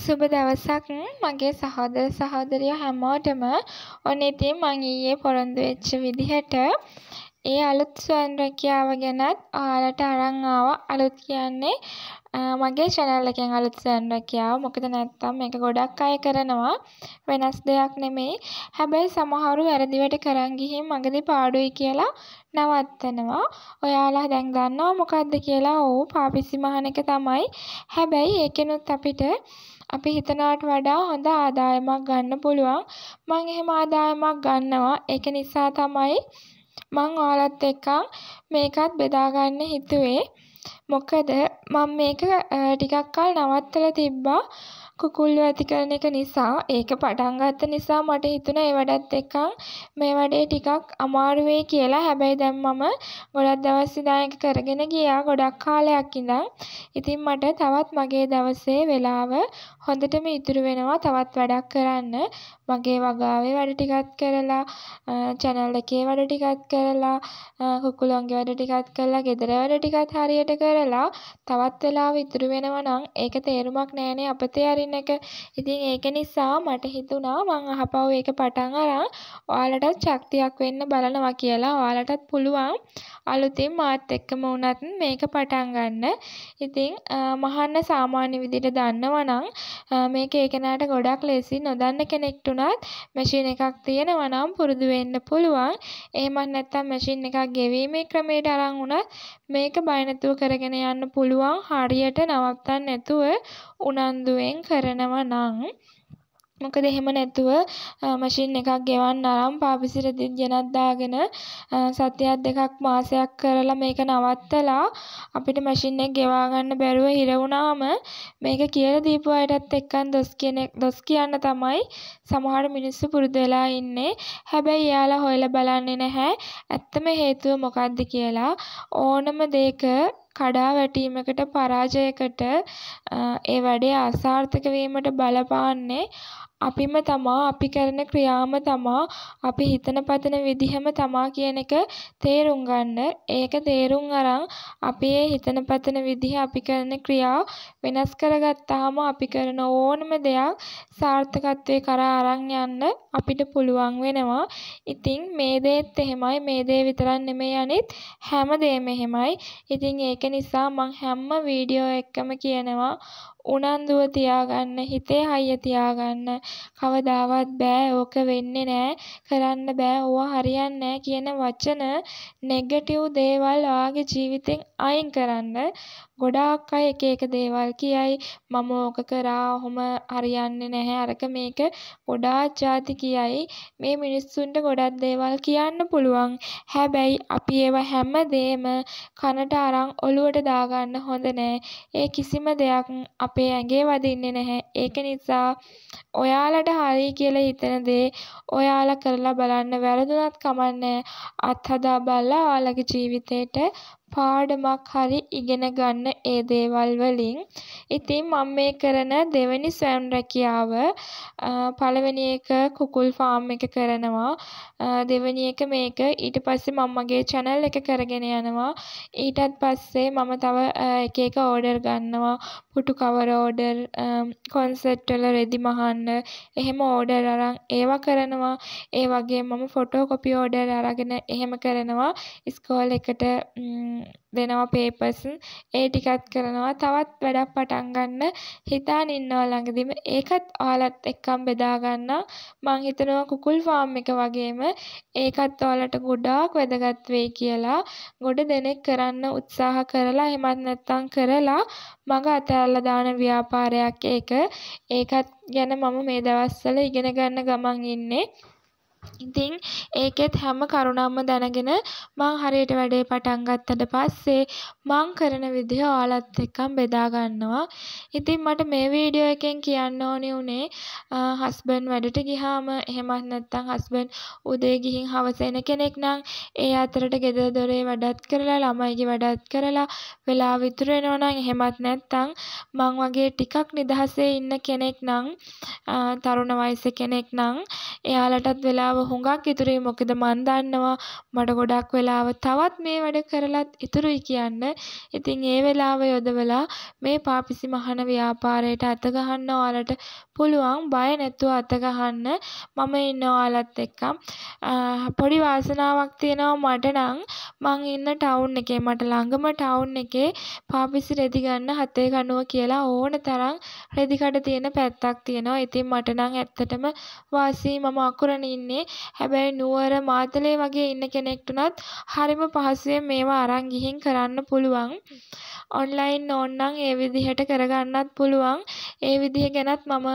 සුබ දවසක් මගේ සහෝදර සහෝදරියෝ හැමෝටම. ඔන්න ඉතින් මං ඊයේ පොරොන්දු වෙච්ච විදිහට ඒ අලුත් ස්වයං රැකියාව ගැනත් ඔයාලට අරන් ආවා. අලුත් කියන්නේ මගේ channel එකෙන් අලුත් ස්වයං රැකියාව. මොකද නැත්තම් මේක ගොඩක් අය කරනවා. වෙනස් දෙයක් නෙමෙයි. හැබැයි සමහරු වැරදිවට කරන් ගිහින් මගදී පාඩුයි කියලා නවත්තනවා. ඔයාලා දැන් දන්නවා මොකද්ද කියලා. ඔව් පාපිසි මහන එක තමයි. හැබැයි ඒකෙනුත් අපිට අපි හිතනවට වඩා හොඳ ආදායමක් ගන්න පුළුවන්. මම එහෙම ආදායමක් ගන්නවා. ඒක නිසා තමයි මම ඔයාලත් එක්ක මේකත් බෙදාගන්න හිතුවේ. මොකද මම මේක ටිකක් කල් නවත්තලා තිබ්බා. කුකුල්ලෝ ඇති කරන එක නිසා ඒක පටන් ගත්ත නිසා මට හිතුණා ඒ වැඩත් එක්ක මේ වැඩේ ටිකක් අමාරු වෙයි කියලා. හැබැයි දැන් මම ගොඩක් දවස් ඉඳන් ඒක කරගෙන ගියා ගොඩක් කාලයක් ඉඳන්. ඉතින් මට තවත් මගේ දවසේ වෙලාව හොඳටම ඉතුරු වෙනවා තවත් වැඩක් කරන්න. මගේ වගාවේ වැඩ ටිකත් කරලා channel එකේ වැඩ ටිකත් කරලා කුකුලොන්ගේ වැඩ ටිකත් කරලා ගෙදර වැඩ ටිකත් හරියට කරලා තවත් වෙලාව ඉතුරු වෙනවා නම් ඒක තේරුමක් නෑනේ අපතේ අරින එක. ඉතින් ඒක නිසා මට හිතුණා මං අහපව් ඒක පටන් අරන් ඔයාලටත් ශක්තියක් වෙන්න බලනවා කියලා. ඔයාලටත් පුළුවන් අලුතින් මාත් එක්කම වුණත් මේක පටන් ගන්න. ඉතින් මහන්න සාමාන්‍ය විදිහට දන්නවනම් මේක ඒකනට ගොඩක් ලේසි නොදන්න කෙනෙක්ට වුණත් මැෂින් එකක් තියෙනවා නම් පුරුදු වෙන්න පුළුවන්. එහෙමත් නැත්නම් මැෂින් එකක් ගෙවීමේ ක්‍රමයට අරන් වුණත් මේක බය නැතුව කරගෙන යන්න පුළුවන් හරියට නවත්තන්න නැතුව උනන්දුවෙන් කරනවා නම්. මොකද එහෙම නැතුව මැෂින් එකක් ගෙවන්න ආරම් පාපිසි රෙදි ගෙනත් දාගෙන සතියක් දෙකක් මාසයක් කරලා මේක නවත්තලා අපිට මැෂින් එක ගෙවා ගන්න බැරුව හිර වුණාම මේක කියලා දීපු අයටත් එක්කන් දොස් කෙනෙක් දොස් කියන්න තමයි සමහර මිනිස්සු පුරුදු වෙලා ඉන්නේ. හැබැයි එයාලා හොයලා බලන්නේ නැහැ ඇත්තම හේතුව මොකද්ද කියලා. ඕනම දෙයක කඩා වැටීමකට පරාජයකට ඒ වැඩේ අසාර්ථක වීමට බලපාන්නේ අපිම තමා අපි කරන ක්‍රියාම තමා අපි හිතන පතන විදිහම තමා කියන එක තේරුම් ගන්න. ඒක තේරුම් අරන් අපි ඒ හිතන පතන විදිහ අපි කරන ක්‍රියා වෙනස් කරගත්තාම අපි කරන ඕනම දෙයක් සාර්ථකත්වයේ කරා අරන් යන්න අපිට පුළුවන් වෙනවා. ඉතින් මේ දේත් එහෙමයි මේ දේ විතරක් නෙමෙයි අනිත් හැම දෙයක්ම එහෙමයි. ඉතින් ඒක නිසා මම හැම වීඩියෝ එකකම කියනවා උනන්දුව තියාගන්න හිතේ හයිය තියාගන්න කවදාවත් බෑ ඕක වෙන්නේ නෑ කරන්න බෑ ඕවා හරියන්නේ නෑ කියන වචන නෙගටිව් දේවල් ඔයාගේ ජීවිතෙන් අයින් කරන්න ගොඩාක් අය එක එක දේවල් කියයි. මම ඕක කරා ඔහොම හරියන්නේ නැහැ අරක මේක ගොඩාක් ජාති කියයි. මේ මිනිස්සුන්ට ගොඩක් දේවල් කියන්න පුළුවන්. හැබැයි අපි ඒවා හැමදේම කනට අරන් ඔලුවට දාගන්න හොඳ නෑ. ඒ කිසිම දෙයක් අපේ ඇඟේ වදින්නේ නැහැ. ඒක නිසා ඔයාලට හරි කියලා හිතෙන දේ ඔයාලා කරලා බලන්න වැරදුනත් කමක් නෑ. අත්හදා බලලා ඔයාලගේ ජීවිතේට පාඩමක් හරි ඉගෙන ගන්න ඒ දේවල් වලින්. ඉතින් මම මේ කරන දෙවැනි ස්වයං රැකියාව පළවෙනි එක කුකුල් ෆාම් එක කරනවා. දෙවෙනි එක මේක. ඊට පස්සේ මම මගේ චැනල් එක කරගෙන යනවා. ඊටත් පස්සේ මම තව එක එක ඕඩර් ගන්නවා. පුටු කවර ඕඩර්, කොන්සර්ට් වල රෙදි මහන්න, එහෙම ඕඩර් අරන් ඒවා කරනවා. ඒ වගේම මම ෆොටෝ කොපි ඕඩර් අරගෙන එහෙම කරනවා. ඉස්කෝලේ එකට දෙනවා පේපර්ස් ඒ ටිකත් කරනවා තවත් වැඩක් පටන් ගන්න හිතාන ඉන්නවා ළඟදිම ඒකත් ඔයාලත් එක්කම් බෙදා ගන්න මං හිතනවා කුකුල් ෆාම් එක වගේම ඒකත් ඔයාලට ගොඩාක් වැදගත් වෙයි කියලා ගොඩ දෙනෙක් කරන්න උත්සාහ කරලා එහෙමත් නැත්නම් කරලා මග අතහැරලා දාන ව්‍යාපාරයක් ඒක ඒකත් ගැන මම මේ දවස්වල ඉගෙන ගන්න ගමන් ඉන්නේ ඉතින් ඒකෙත් හැම කරුණක්ම දැනගෙන මං හරියට වැඩේ පටන් ගත්තට පස්සේ මං කරන විදිහ ඔයාලත් එක්කම බෙදා ගන්නවා. ඉතින් මට මේ වීඩියෝ එකෙන් කියන්න ඕනේ උනේ හස්බන්ඩ් වැඩට ගියාම එහෙමත් නැත්නම් හස්බන්ඩ් උදේ ගිහින් හවස එන කෙනෙක් නම් ඒ අතරට ගෙදර දොරේ වැඩත් කරලා ළමයිගේ වැඩත් කරලා වෙලා විතර වෙනවා නම් එහෙමත් නැත්නම් මං වගේ ටිකක් නිදහසේ ඉන්න කෙනෙක් නම් තරුණ වයසේ කෙනෙක් නම් එයාලටත් වෙලා වෙලාව හුඟක් ඉතුරුයි මොකද මන් දන්නවා මට ගොඩක් වෙලාව තවත් මේ වැඩ කරලත් ඉතුරුයි කියන්න. ඉතින් ඒ වෙලාව යොදවලා මේ පාපිසි මහන ව්‍යාපාරයට අත ගහන්න ඔයාලට පුළුවන් බය නැතුව අත ගහන්න මම ඉන්න ඔයාලත් එක්ක. පොඩි වාසනාවක් තියෙනවා මට නම් මං ඉන්න ටවුන් එකේ මට ළඟම ටවුන් එකේ පාපිසි රෙදි ගන්න හතේ කණුව කියලා ඕන තරම් රෙදි කඩ තියෙන පැත්තක් තියෙනවා. ඉතින් මට නම් ඇත්තටම වාසී මම අකුරණ ඉන්නේ තියෙන්නේ. හැබැයි නුවර මාතලේ වගේ ඉන්න කෙනෙක්ට උනත් හරිම පහසුවෙන් මේවා අරන් ගිහින් කරන්න පුළුවන්. ඔන්ලයින් ඕන්නම් ඒ විදිහට කරගන්නත් පුළුවන්. ඒ විදිහ ගැනත් මම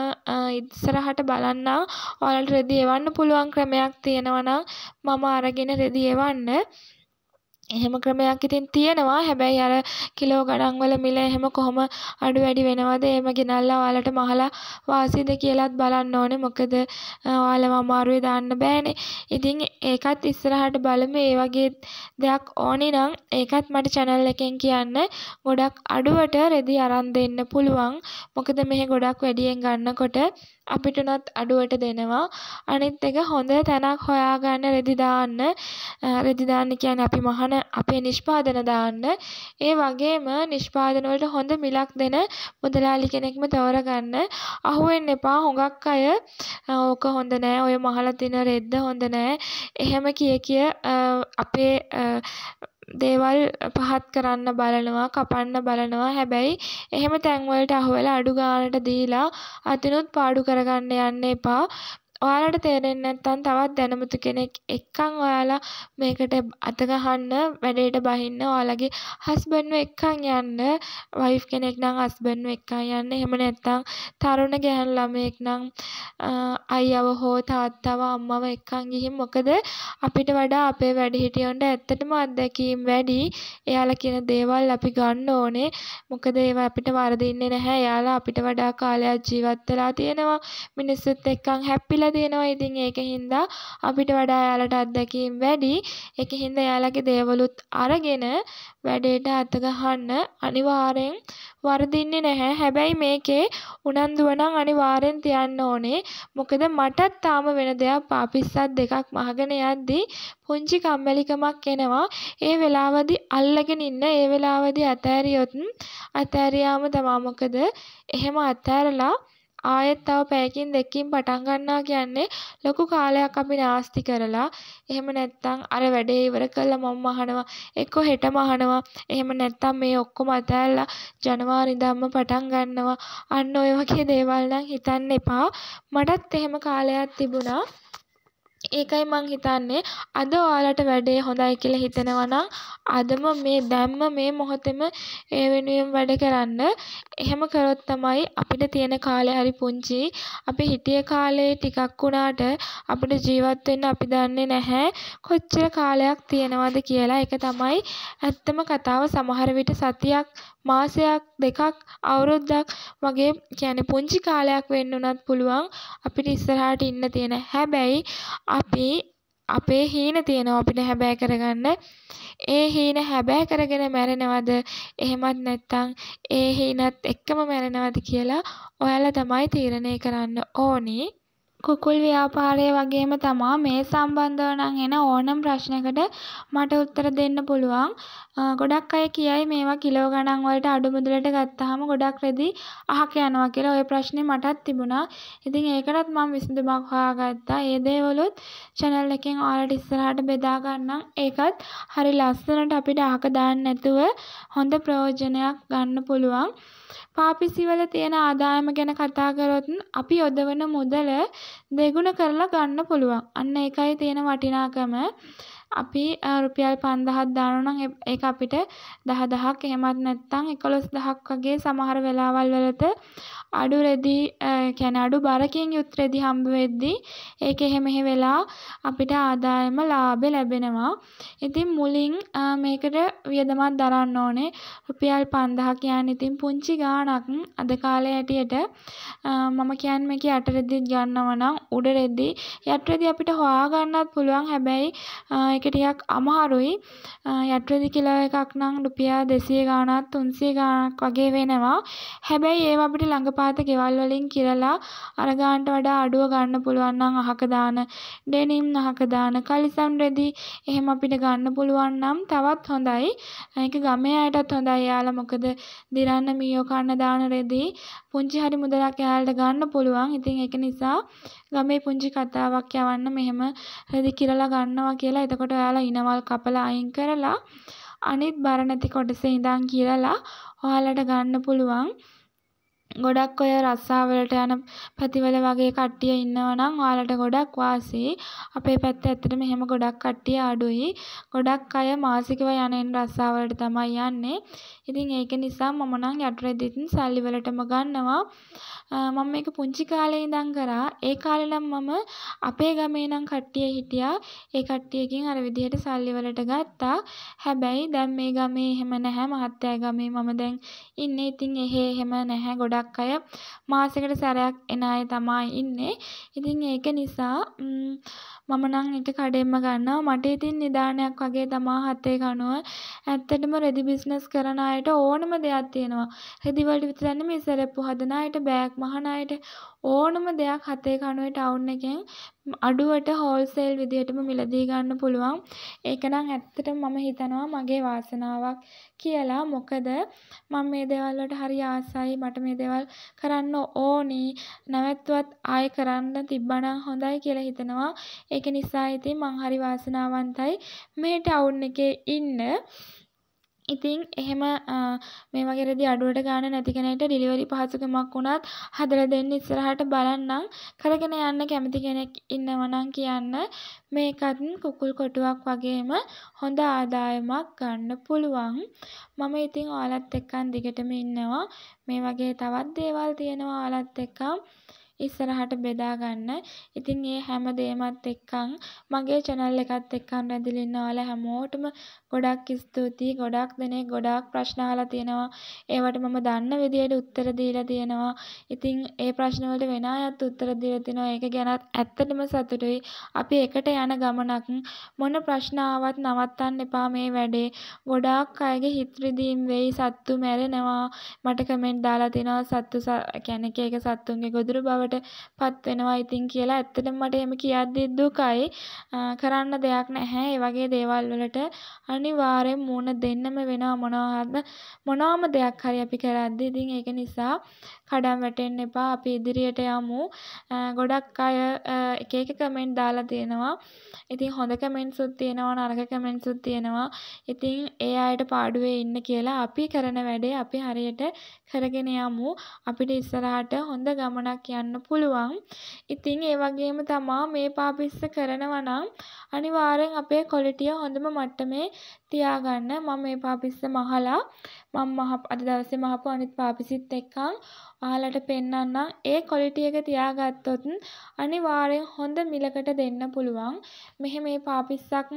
ඉස්සරහට බලන්න ඔයාලට රෙදි එවන්න පුළුවන් ක්‍රමයක් තියෙනවා නම් මම අරගෙන රෙදි එවන්න. එහෙම ක්‍රමයක් ඉතින් තියෙනවා. හැබැයි අර කිලෝ ගණන් වල මිල එහෙම කොහොම අඩු වැඩි වෙනවද එහෙම ගෙනල්ලා ඔයාලට මහලා වාසියද කියලාත් බලන්න ඕනේ. මොකද ඔයාලව අමාරුවේ දාන්න බෑනේ. ඉතින් ඒකත් ඉස්සරහට බලමු. ඒ වගේ දෙයක් ඕනේ නම් ඒකත් මට channel එකෙන් කියන්න. ගොඩක් අඩුවට රෙදි අරන් දෙන්න පුළුවන්. මොකද මෙහි ගොඩක් වැඩියෙන් ගන්නකොට අපිටුනත් අඩුවට දෙනවා. අනිත් එක හොඳ තැනක් හොයාගන්න රෙදි දාන්න. රෙදි දාන්න කියන්නේ අපි මහන අපේ නිෂ්පාදන දාන්න. ඒ වගේම නිෂ්පාදන වලට හොඳ මිලක් දෙන මුදලාලි කෙනෙක්ම තෝරගන්න. අහුවෙන්න එපා. හුඟක් අය ඕක හොඳ නෑ. ඔය මහලා තින රෙද්ද හොඳ නෑ. එහෙම කිය කිය අපේ දේවල් පහත් කරන්න බලනවා කපන්න බලනවා හැබැයි එහෙම තැන්වලට අහුවෙලා අඩු ගාණට දීලා අතිනුත් පාඩු කරගන්න යන්න එපා ඔයාලට තේරෙන්නේ නැත්නම් තවත් දැනුමුතු කෙනෙක් එක්කන් ඔයාලා මේකට අත ගහන්න වැඩේට බහින්න ඔයාලගේ හස්බන්ඩ් එක්කන් යන්න වයිෆ් කෙනෙක් නම් හස්බන්ඩ් එක්කන් යන්න එහෙම නැත්නම් තරුණ ගැහැණු ළමයෙක් නම් අයියව හෝ තාත්තව අම්මව එක්කන් ගිහින් මොකද අපිට වඩා අපේ වැඩිහිටියන්ට ඇත්තටම අත්දැකීම් වැඩි එයාලා කියන දේවල් අපි ගන්න ඕනේ මොකද ඒවා අපිට වරදින්නේ නැහැ එයාලා අපිට වඩා කාලයක් ජීවත් වෙලා තියෙනවා මිනිස්සුත් එක්කන් හැපිලා වෙලා තියෙනවා. ඉතින් ඒක හින්දා අපිට වඩා යාලට අත්දැකීම් වැඩි. ඒක හින්දා යාලගේ දේවලුත් අරගෙන වැඩේට අත ගහන්න අනිවාර්යෙන් වර්ධින්නේ නැහැ. හැබැයි මේකේ උනන්දුව නම් අනිවාර්යෙන් තියන්න ඕනේ. මොකද මටත් තාම වෙන දෙයක් පාපිස්සක් දෙකක් මහගෙන යද්දී පුංචි කම්මැලිකමක් එනවා. ඒ වෙලාවදී අල්ලගෙන ඉන්න ඒ වෙලාවදී අතෑරියොත් අතෑරියාම තමා මොකද එහෙම අතෑරලා ආයෙත් තව පැයකින් දෙකකින් පටන් ගන්නවා කියන්නේ ලොකු කාලයක් අපි නාස්ති කරලා එහෙම නැත්නම් අර වැඩේ ඉවර කළා මම අහනවා එක්කෝ හෙටම අහනවා එහෙම නැත්නම් මේ ඔක්කොම අතහැරලා ජනවාරි ඉඳන්ම පටන් ගන්නවා අන්න ඔය වගේ දේවල් නම් හිතන්න එපා මටත් එහෙම කාලයක් තිබුණා ඒකයි මං හිතන්නේ අද ඔයාලට වැඩේ හොඳයි කියලා හිතෙනවා නම් අදම මේ දැම්ම මේ මොහොතේම ඒ වෙනුවෙන් වැඩ කරන්න. එහෙම කරොත් තමයි අපිට තියෙන කාලේ හරි පුංචි. අපි හිටිය කාලේ ටිකක් වුණාට අපිට ජීවත් වෙන්න අපි දන්නේ නැහැ කොච්චර කාලයක් තියෙනවද කියලා. ඒක තමයි ඇත්තම කතාව සමහර විට සතියක් මාසයක් දෙකක් අවුරුද්දක් වගේ කියන්නේ පුංචි කාලයක් වෙන්න උනත් පුළුවන් අපිට ඉස්සරහට ඉන්න තියෙන හැබැයි අපි අපේ හීන තියෙනවා අපිට හැබෑ කරගන්න ඒ හීන හැබෑ කරගෙන මැරෙනවද එහෙමත් නැත්නම් ඒ හීනත් එක්කම මැරෙනවද කියලා ඔයාලා තමයි තීරණය කරන්න ඕනේ කුකුල් ව්‍යාපාරය වගේම තමා මේ සම්බන්ධව නම් එන ඕනම ප්‍රශ්නකට මට උත්තර දෙන්න පුළුවන්. ගොඩක් අය කියයි මේවා කිලෝ ගණන් වලට අඩු මුදලට ගත්තාම ගොඩක් රෙදි අහක යනවා කියලා. ওই ප්‍රශ්නේ මටත් තිබුණා. ඉතින් ඒකටත් මම විසඳුමක් හොයාගත්තා. ඒ දේවලුත් channel එකෙන් ඔයාලට ඉස්සරහට බෙදා ගන්නම්. ඒකත් හරි ලස්සනට අපිට අහක දාන්න නැතුව හොඳ ප්‍රයෝජනයක් ගන්න පුළුවන්. පාපිසිවල තියෙන ආදායම ගැන කතා කරොත් අපි යොදවන මුදල දෙගුණ කරලා ගන්න පුළුවන්. අන්න ඒකයි තියෙන වටිනාකම. අපි රුපියල් 5000ක් දානවා නම් ඒක අපිට 10000ක් එහෙමත් නැත්නම් 11000ක් වගේ සමහර වෙලාවල් වලට අඩු රෙදි කියන්නේ අඩු බරකින් යුත් රෙදි හම්බ වෙද්දී ඒක එහෙ මෙහෙ වෙලා අපිට ආදායම ලාභේ ලැබෙනවා. ඉතින් මුලින් මේකට වියදමක් දරන්න ඕනේ. රුපියල් 5000 කියන්නේ ඉතින් පුංචි ගාණක් අද කාලේ ඇටියට මම කියන්නේ මේක යට රෙදි ගන්නව නම් උඩ රෙදි යට රෙදි අපිට හොයා ගන්නත් පුළුවන්. හැබැයි ඒක ටිකක් අමාරුයි. යට රෙදි කිලෝ එකක් නම් රුපියල් 200 ගාණක් 300 ගාණක් වගේ වෙනවා. හැබැයි ඒව අපිට ළඟ සුවපහත ගෙවල් වලින් කිරලා අර ගානට වඩා අඩුව ගන්න පුළුවන් නම් අහක දාන ඩෙනිම් අහක දාන කලිසම් රෙදි එහෙම අපිට ගන්න පුළුවන් නම් තවත් හොඳයි. ඒක ගමේ අයටත් හොඳයි. එයාලා මොකද දිරන්න මීයෝ කන්න දාන රෙදි පුංචි හරි මුදලක් එයාලට ගන්න පුළුවන්. ඉතින් ඒක නිසා ගමේ පුංචි කතාවක් යවන්න මෙහෙම රෙදි කිරලා ගන්නවා කියලා. එතකොට ඔයාලා ඉනවල් කපලා අයින් කරලා අනිත් බර නැති කොටසේ ඉඳන් කිරලා ඔයාලට ගන්න පුළුවන්. ගොඩක් ඔය රස්සාවලට යන පැතිවල වගේ කට්ටිය ඉන්නවනම් ඔයාලට ගොඩක් වාසි. අපේ පැත්තේ ඇත්තටම එහෙම ගොඩක් කට්ටිය අඩුයි. ගොඩක් අය මාසිකව යනෙන් රස්සාවලට තමයි යන්නේ. ඉතින් ඒක නිසා මම නම් යටරෙදිත් සල්ලි වලටම ගන්නවා. මම මේක පුංචි කාලේ ඉඳන් කරා. ඒ කාලේ නම් මම අපේ ගමේ නම් කට්ටිය හිටියා. ඒ කට්ටියකින් අර විදිහට සල්ලි වලට ගත්තා. හැබැයි දැන් මේ ගමේ එහෙම නැහැ. මහත්තයා ගමේ මම දැන් ඉන්නේ. ඉතින් එහෙ එහෙම නැහැ. ගොඩක් ගොඩක් අය මාසෙකට සැරයක් එන අය තමයි ඉන්නේ. ඉතින් ඒක නිසා මම නම් ඒක කඩෙන්ම ගන්නවා. මට ඉතින් නිදානයක් වගේ තමා හතේ කනුව. ඇත්තටම රෙදි බිස්නස් කරන අයට ඕනම දෙයක් තියෙනවා. රෙදි වලට විතරක් නෙමෙයි සරප්පු හදන අයට, බෑග් මහන අයට ඕනම දෙයක් හතේ කනුවේ ටවුන් එකෙන් අඩුවට හෝල්සේල් විදිහටම මිලදී ගන්න පුළුවන්. ඒක නම් ඇත්තටම මම හිතනවා මගේ වාසනාවක් කියලා. මොකද මම මේ දේවල් වලට හරි ආසයි. මට මේ දේවල් කරන්න ඕනි. නැවැත්තුවත් ආයෙ කරන්න තිබ්බනම් හොඳයි කියලා හිතනවා. ඒක නිසා ඉතින් මං හරි වාසනාවන්තයි මෙහෙට අවුන් එකේ ඉන්න. ඉතින් එහෙම මේ වගේ රෙදි අඩුවට ගන්න නැති කෙනෙක්ට ඩිලිවරි පහසුකමක් වුණත් හදලා දෙන්න ඉස්සරහට බලන්නම් කරගෙන යන්න කැමති කෙනෙක් ඉන්නවනම් කියන්න මේකත් කුකුල් කොටුවක් වගේම හොඳ ආදායමක් ගන්න පුළුවන් මම ඉතින් ඔයාලත් එක්කන් දිගටම ඉන්නවා මේ වගේ තවත් දේවල් තියෙනවා ඔයාලත් එක්කන් ඉස්සරහට බෙදා ගන්න. ඉතින් ඒ හැම දෙයමත් එක්කන් මගේ channel එකත් එක්කන් රැඳිලා ඉන්න ඔයාලා හැමෝටම ගොඩක් ස්තුතියි. ගොඩක් දෙනෙක් ගොඩාක් ප්‍රශ්න අහලා තියෙනවා. ඒවට මම දන්න විදියට උත්තර දීලා තියෙනවා. ඉතින් ඒ ප්‍රශ්න වලට වෙන අයත් උත්තර දීලා තිනවා. ඒක ගැනත් ඇත්තටම සතුටුයි. අපි එකට යන ගමනක් මොන ප්‍රශ්න ආවත් නවත්තන්න එපා මේ වැඩේ. ගොඩාක් අයගේ හිත රිදීම් වෙයි. සත්තු මැරෙනවා. මට කමෙන්ට් දාලා තිනවා සත්තු කියන්නේ එක එක සත්තුන්ගේ ගොදුරු බවට බවට පත් වෙනවා ඉතින් කියලා ඇත්තටම මට එහෙම කියද්දි දුකයි. කරන්න දෙයක් නැහැ. ඒ වගේ දේවල් වලට අනිවාර්යෙන් මූණ දෙන්නම වෙනවා මොනවාම මොනවාම දෙයක් හරි අපි කරද්දී. ඉතින් ඒක නිසා කඩන් වැටෙන්න එපා. අපි ඉදිරියට යමු. ගොඩක් අය එක එක කමෙන්ට් දාලා තියෙනවා. ඉතින් හොඳ කමෙන්ට්සුත් තියෙනවා නරක කමෙන්ට්සුත් තියෙනවා. ඉතින් ඒ අයට පාඩුවේ ඉන්න කියලා අපි කරන වැඩේ අපි හරියට කරගෙන යමු. අපිට ඉස්සරහට හොඳ ගමනක් යන්න කරන්න පුළුවන්. ඉතින් ඒ වගේම තමා මේ පාපිස්ස කරනවා නම් අනිවාර්යෙන් අපේ ක්වොලිටිය හොඳම මට්ටමේ තියාගන්න. මම මේ පාපිස්ස මහලා මම මහ අද දවසේ මහපු අනිත් පාපිසිත් එක්කම අහලට පෙන්නන්නම්. ඒ ක්වොලිටි එක තියාගත්තොත් අනිවාර්යෙන් හොඳ මිලකට දෙන්න පුළුවන්. මෙහි මේ පාපිස්සක්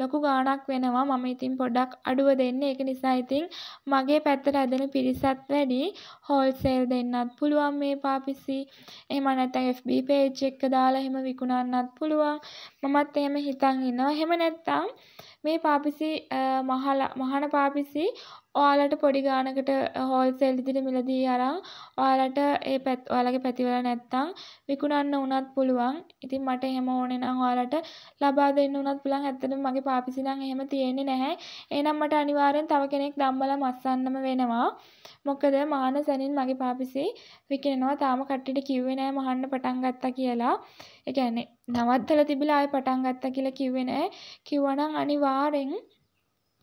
ලොකු ගාණක් වෙනවා. මම ඉතින් පොඩ්ඩක් අඩුව දෙන්නේ. ඒක නිසා ඉතින් මගේ පැත්තට ඇදෙන පිරිසත් වැඩි. හෝල්සේල් දෙන්නත් පුළුවන් මේ පාපිස්සි. එහෙම නැත්නම් FB page එක දාලා එහෙම විකුණන්නත් පුළුවන්. මමත් එහෙම හිතන් ඉනවා. එහෙම නැත්නම් මේ පාපිසි මහන පාපිසි ඔයාලට පොඩි ගානකට හෝල් සෙල් ඉදිරි මිලදී අරන් ඔයාලට ඒ පැත් ඔයාලගේ පැතිවල නැත්තම් විකුණන්න උනත් පුළුවන්. ඉතින් මට එහෙම ඕනේ නම් ඔයාලට ලබා දෙන්න උනත් පුළුවන්. ඇත්තටම මගේ පාපිසි නම් එහෙම තියෙන්නේ නැහැ. එහෙනම් මට අනිවාර්යෙන් තව කෙනෙක් ධම්මලා මස්සන්නම වෙනවා. මොකද මාන සැනින් මගේ පාපිසි විකිනවා තාම කට්ටිට කිව්වේ නෑ මහන්න පටන් ගත්තා කියලා. ඒ කියන්නේ නවත්තලා තිබිලා ආයෙ පටන් ගත්තා කියලා කිව්වේ නෑ. කිව්වනම් අනිවාර්යෙන්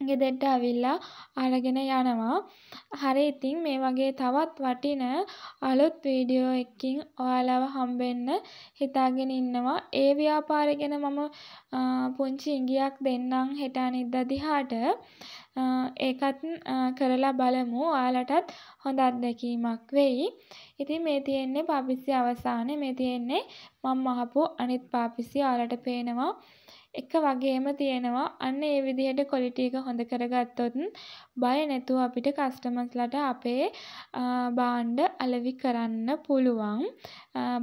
ගෙදරට ඇවිල්ලා අරගෙන යනවා. හරි ඉතින් මේ වගේ තවත් වටින අලුත් වීඩියෝ එකකින් ඔයාලව හම්බෙන්න හිතාගෙන ඉන්නවා. ඒ ව්‍යාපාරය ගැන මම පුංචි ඉඟියක් දෙන්නම් හෙට අනිද්දා දිහාට. ඒකත් කරලා බලමු. ඔයාලටත් හොඳ අත්දැකීමක් වෙයි. ඉතින් මේ තියෙන්නේ පාපිස්සි අවසානයේ මේ තියෙන්නේ මම අහපු අනිත් පාපිස්සි ඔයාලට පේනවා. එක වගේම තියෙනවා අන්න ඒ විදිහට කොලිටි එක හොඳ කරගත්තොත් බය නැතුව අපිට කස්ටමර්ස්ලට අපේ භාණ්ඩ අලෙවි කරන්න පුළුවන්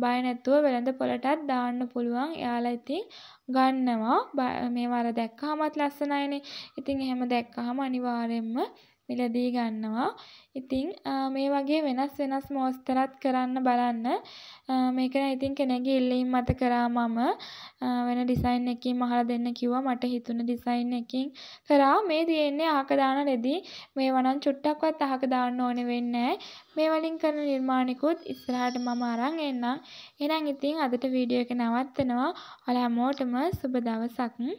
බය නැතුව වෙළඳ පොළටත් දාන්න පුළුවන් එයාලා ඉතින් ගන්නවා මේ වර දැක්කහමත් ලස්සනයිනේ ඉතින් එහෙම දැක්කහම අනිවාර්යෙන්ම මිලදී ගන්නවා. ඉතින් මේ වගේ වෙනස් වෙනස් මෝස්තරත් කරන්න බලන්න. මේක ඉතින් කෙනෙක්ගේ ඉල්ලීම් මත කරා මම වෙන ඩිසයින් එකකින් මහලා දෙන්න කිව්වා. මට හිතුණ ඩිසයින් එකකින් කරා. මේ තියෙන්නේ අහක දාන රෙදි. මේවා නම් චුට්ටක්වත් අහක දාන්න ඕනේ වෙන්නේ මේ වලින් කරන නිර්මාණිකුත් ඉස්සරහට මම අරන් එන්නම්. එහෙනම් ඉතින් අදට වීඩියෝ එක නවත්තනවා. ඔයාලා හැමෝටම සුබ දවසක්.